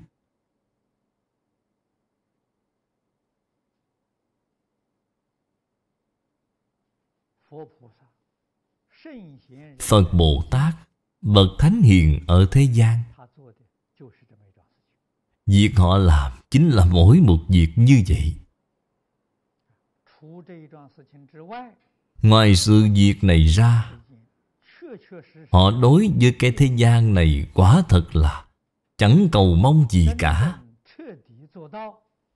A: Phật Bồ Tát Bậc Thánh Hiền ở thế gian Việc họ làm chính là mỗi một việc như vậy Ngoài sự việc này ra Họ đối với cái thế gian này quá thật là chẳng cầu mong gì cả.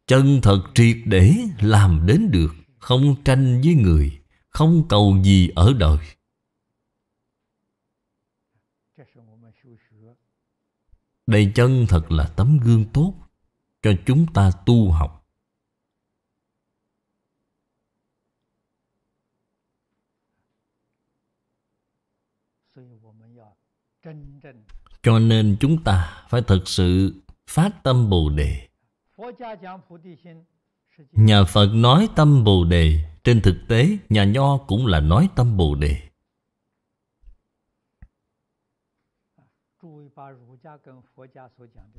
A: Chân thật triệt để làm đến được, không tranh với người, không cầu gì ở đời. Đây chân thật là tấm gương tốt cho chúng ta tu học. Cho nên chúng ta phải thực sự phát tâm Bồ Đề. Nhà Phật nói tâm Bồ Đề, trên thực tế nhà Nho cũng là nói tâm Bồ Đề.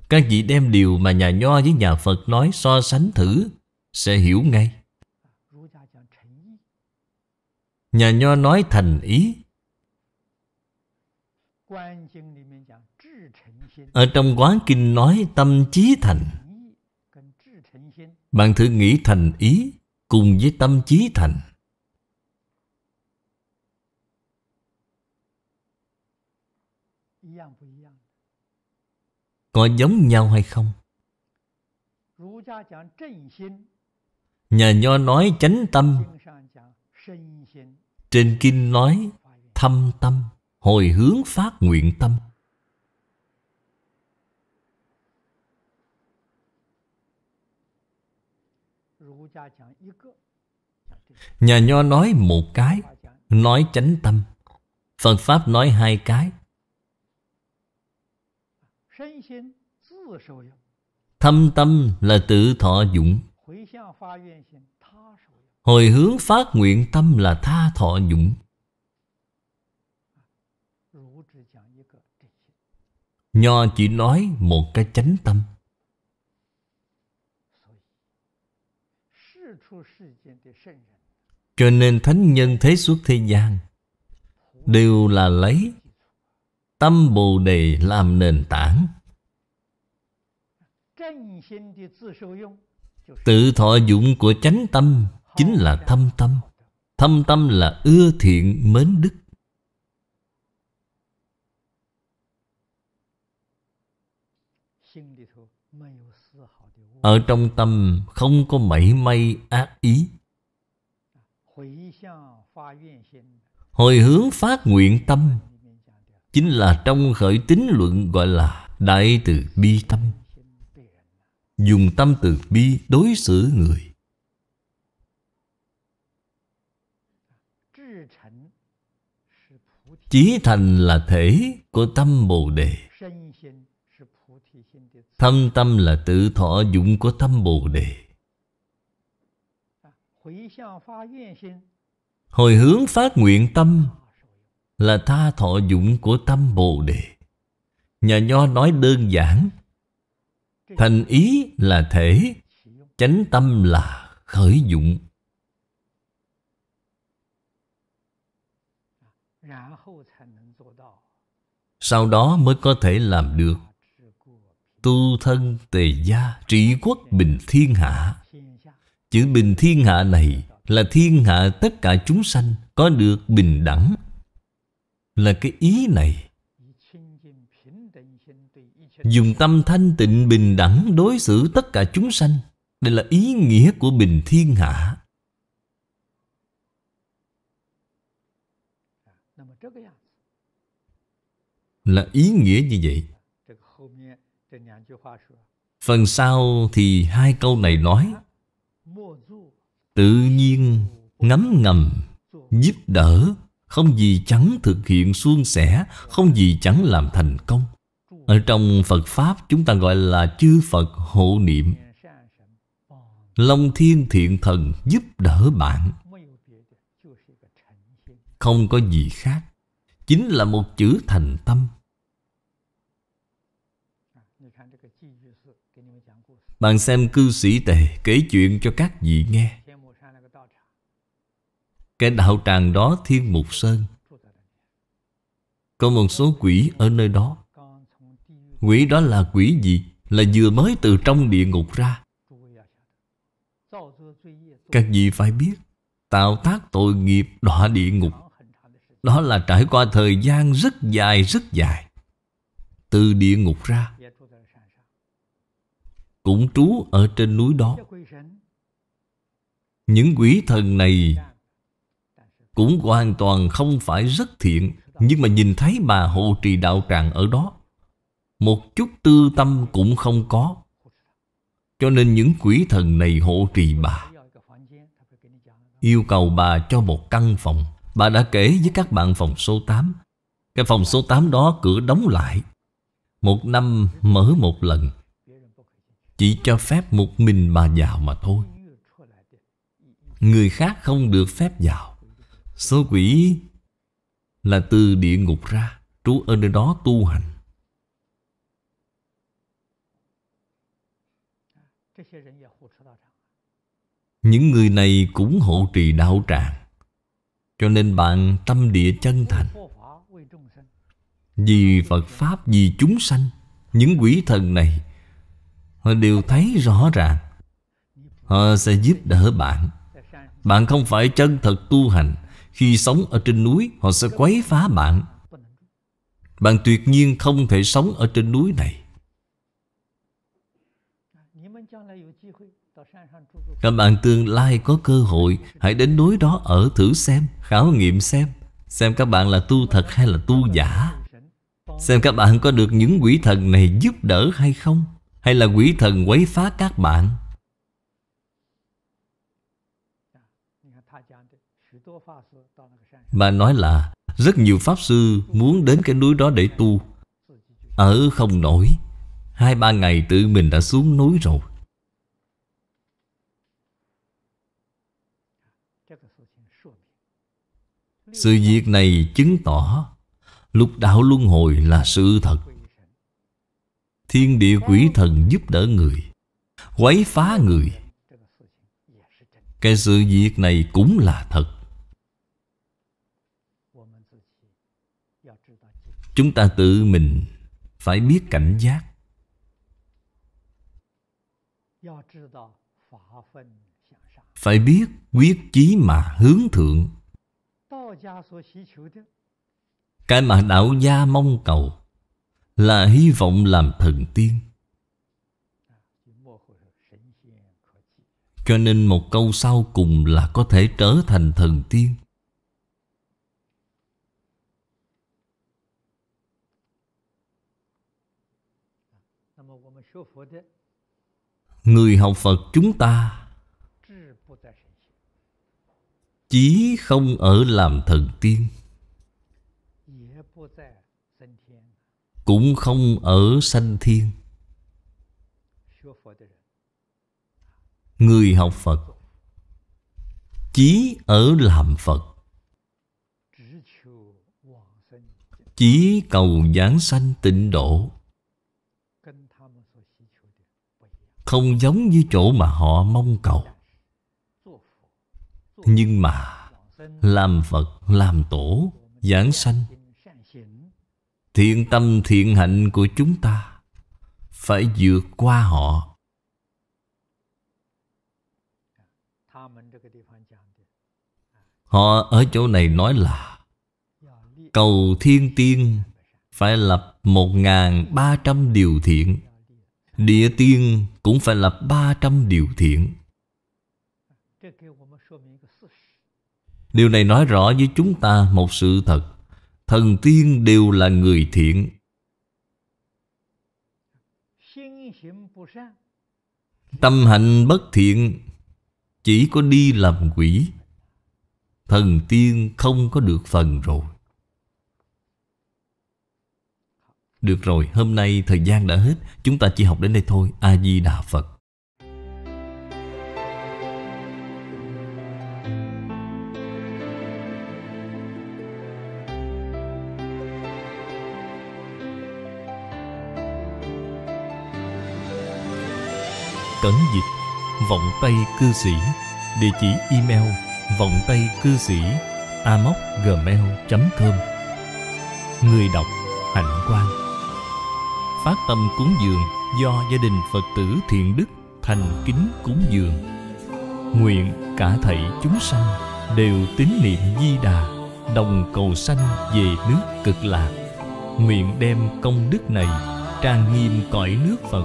A: Các vị đem điều mà nhà Nho với nhà Phật nói so sánh thử sẽ hiểu ngay. Nhà Nho nói thành ý ở trong quán kinh nói tâm trí thành bạn thử nghĩ thành ý cùng với tâm trí thành có giống nhau hay không nhà nho nói chánh tâm trên kinh nói thâm tâm hồi hướng phát nguyện tâm Nhà Nho nói một cái Nói chánh tâm Phật Pháp nói hai cái Thâm tâm là tự thọ dụng Hồi hướng phát nguyện tâm là tha thọ dụng Nho chỉ nói một cái chánh tâm cho nên thánh nhân thế suốt thế gian đều là lấy tâm bồ đề làm nền tảng tự thọ dụng của chánh tâm chính là thâm tâm thâm tâm là ưa thiện mến đức Ở trong tâm không có mảy may ác ý Hồi hướng phát nguyện tâm Chính là trong khởi tín luận gọi là Đại từ bi tâm Dùng tâm từ bi đối xử người Chí thành là thể của tâm Bồ Đề Thâm tâm là tự thọ dụng của tâm Bồ Đề. Hồi hướng phát nguyện tâm là tha thọ dụng của tâm Bồ Đề. Nhà Nho nói đơn giản, thành ý là thể, chánh tâm là khởi dụng. Sau đó mới có thể làm được. Tu thân tề gia Trị quốc bình thiên hạ Chữ bình thiên hạ này Là thiên hạ tất cả chúng sanh Có được bình đẳng Là cái ý này Dùng tâm thanh tịnh bình đẳng Đối xử tất cả chúng sanh Đây là ý nghĩa của bình thiên hạ Là ý nghĩa như vậy Phần sau thì hai câu này nói Tự nhiên ngấm ngầm Giúp đỡ Không gì chẳng thực hiện suôn sẻ Không gì chẳng làm thành công Ở trong Phật Pháp Chúng ta gọi là chư Phật hộ niệm Long thiên thiện thần giúp đỡ bạn Không có gì khác Chính là một chữ thành tâm Bạn xem cư sĩ tề kể chuyện cho các vị nghe Cái đạo tràng đó Thiên Mục Sơn Có một số quỷ ở nơi đó Quỷ đó là quỷ gì? Là vừa mới từ trong địa ngục ra Các vị phải biết Tạo tác tội nghiệp đọa địa ngục Đó là trải qua thời gian rất dài rất dài Từ địa ngục ra cũng trú ở trên núi đó những quỷ thần này cũng hoàn toàn không phải rất thiện nhưng mà nhìn thấy bà hộ trì đạo tràng ở đó một chút tư tâm cũng không có cho nên những quỷ thần này hộ trì bà yêu cầu bà cho một căn phòng bà đã kể với các bạn phòng số 8 cái phòng số 8 đó cửa đóng lại một năm mở một lần chỉ cho phép một mình bà vào mà thôi Người khác không được phép vào Số quỷ là từ địa ngục ra Trú ở nơi đó tu hành Những người này cũng hộ trì đạo tràng Cho nên bạn tâm địa chân thành Vì Phật Pháp, vì chúng sanh Những quỷ thần này Họ đều thấy rõ ràng Họ sẽ giúp đỡ bạn Bạn không phải chân thật tu hành Khi sống ở trên núi Họ sẽ quấy phá bạn Bạn tuyệt nhiên không thể sống ở trên núi này Các bạn tương lai có cơ hội Hãy đến núi đó ở thử xem Khảo nghiệm xem Xem các bạn là tu thật hay là tu giả Xem các bạn có được những quỷ thần này giúp đỡ hay không hay là quỷ thần quấy phá các bạn Bà nói là rất nhiều Pháp Sư muốn đến cái núi đó để tu Ở không nổi Hai ba ngày tự mình đã xuống núi rồi Sự việc này chứng tỏ Lục đạo luân hồi là sự thật Thiên địa quỷ thần giúp đỡ người Quấy phá người Cái sự việc này cũng là thật Chúng ta tự mình phải biết cảnh giác Phải biết quyết chí mà hướng thượng Cái mà đạo gia mong cầu là hy vọng làm thần tiên cho nên một câu sau cùng là có thể trở thành thần tiên người học phật chúng ta chí không ở làm thần tiên cũng không ở sanh thiên người học phật chí ở làm phật chí cầu giảng sanh tịnh độ không giống như chỗ mà họ mong cầu nhưng mà làm phật làm tổ giảng sanh thiện tâm thiện hạnh của chúng ta phải vượt qua họ họ ở chỗ này nói là cầu thiên tiên phải lập một ngàn ba trăm điều thiện địa tiên cũng phải lập ba trăm điều thiện điều này nói rõ với chúng ta một sự thật Thần tiên đều là người thiện Tâm hạnh bất thiện Chỉ có đi làm quỷ Thần tiên không có được phần rồi Được rồi, hôm nay thời gian đã hết Chúng ta chỉ học đến đây thôi A-di-đà Phật Cẩn dịch Vọng Tây Cư Sĩ Địa chỉ email vọng tây cư sĩ amoc.gmail.com Người đọc Hạnh Quang Phát tâm cúng dường do gia đình Phật tử thiện đức thành kính cúng dường Nguyện cả thảy chúng sanh đều tín niệm di đà Đồng cầu sanh về nước cực lạc Nguyện đem công đức này trang nghiêm cõi nước Phật